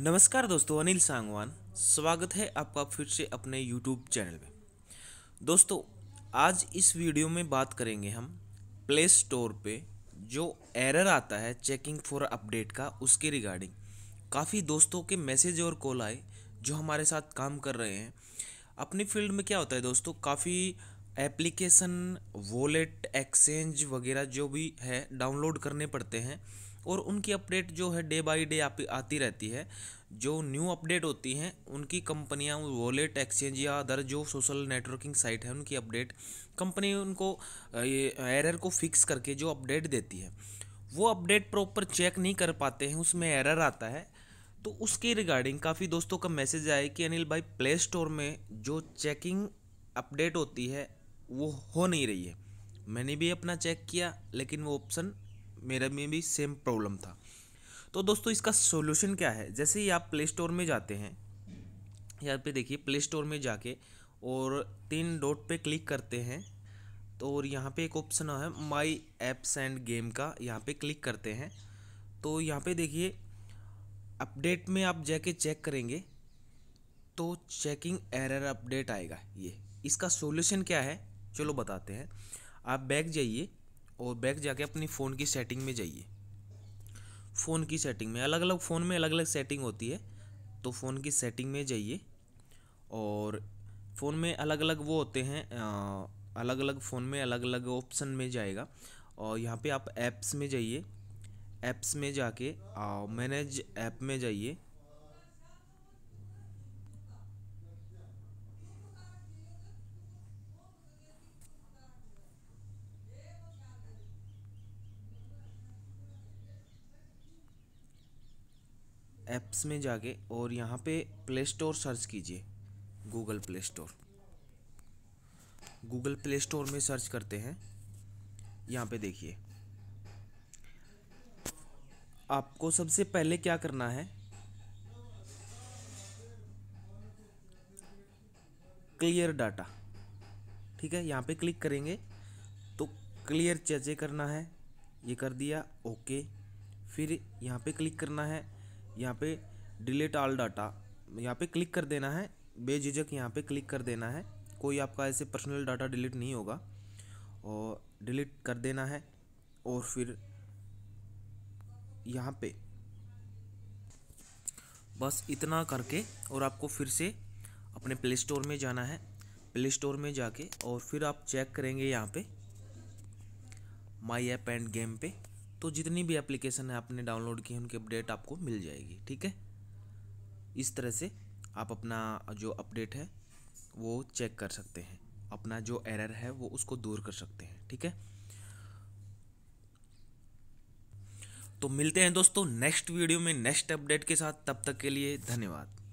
नमस्कार दोस्तों अनिल सांगवान स्वागत है आपका फिर से अपने यूट्यूब चैनल में दोस्तों आज इस वीडियो में बात करेंगे हम प्ले स्टोर पे जो एरर आता है चेकिंग फॉर अपडेट का उसके रिगार्डिंग काफ़ी दोस्तों के मैसेज और कॉल आए जो हमारे साथ काम कर रहे हैं अपनी फील्ड में क्या होता है दोस्तों काफ़ी एप्लीकेशन वॉलेट एक्सचेंज वगैरह जो भी है डाउनलोड करने पड़ते हैं और उनकी अपडेट जो है डे बाई डे आती रहती है जो न्यू अपडेट होती हैं उनकी कंपनियां वॉलेट एक्सचेंज या अदर जो सोशल नेटवर्किंग साइट है उनकी अपडेट कंपनी उनको ये एरर को फिक्स करके जो अपडेट देती है वो अपडेट प्रॉपर चेक नहीं कर पाते हैं उसमें एरर आता है तो उसके रिगार्डिंग काफ़ी दोस्तों का मैसेज आया कि अनिल भाई प्ले स्टोर में जो चेकिंग अपडेट होती है वो हो नहीं रही है मैंने भी अपना चेक किया लेकिन वो ऑप्शन मेरे में भी सेम प्रॉब्लम था तो दोस्तों इसका सोल्यूशन क्या है जैसे ही आप प्ले स्टोर में जाते हैं यहाँ पे देखिए प्ले स्टोर में जाके और तीन डॉट पे क्लिक करते हैं तो और यहाँ पे एक ऑप्शन है माई एप्स एंड गेम का यहाँ पे क्लिक करते हैं तो यहाँ पे देखिए अपडेट में आप जाके चेक करेंगे तो चेकिंग एरर अपडेट आएगा ये इसका सोल्यूशन क्या है चलो बताते हैं आप बैग जाइए और बैक जाके अपनी फ़ोन की सेटिंग में जाइए फ़ोन की सेटिंग में अलग अलग फ़ोन में अलग अलग सेटिंग होती है तो फ़ोन की सेटिंग में जाइए और फ़ोन में अलग अलग वो होते हैं अलग अलग फ़ोन में अलग अलग ऑप्शन में जाएगा और यहाँ पे आप ऐप्स में जाइए ऐप्स में जाके मैनेज ऐप में जाइए ऐप्स में जाके और यहाँ पे प्ले स्टोर सर्च कीजिए Google Play Store Google Play Store में सर्च करते हैं यहाँ पे देखिए आपको सबसे पहले क्या करना है क्लियर डाटा ठीक है यहाँ पे क्लिक करेंगे तो क्लियर चेचे करना है ये कर दिया ओके फिर यहाँ पे क्लिक करना है यहाँ पे डिलीट ऑल डाटा यहाँ पे क्लिक कर देना है बेझिझक यहाँ पे क्लिक कर देना है कोई आपका ऐसे पर्सनल डाटा डिलीट नहीं होगा और डिलीट कर देना है और फिर यहाँ पे बस इतना करके और आपको फिर से अपने प्ले स्टोर में जाना है प्ले स्टोर में जाके और फिर आप चेक करेंगे यहाँ पे माई ऐप एंड गेम पे तो जितनी भी एप्लीकेशन है आपने डाउनलोड की है उनकी अपडेट आपको मिल जाएगी ठीक है इस तरह से आप अपना जो अपडेट है वो चेक कर सकते हैं अपना जो एरर है वो उसको दूर कर सकते हैं ठीक है तो मिलते हैं दोस्तों नेक्स्ट वीडियो में नेक्स्ट अपडेट के साथ तब तक के लिए धन्यवाद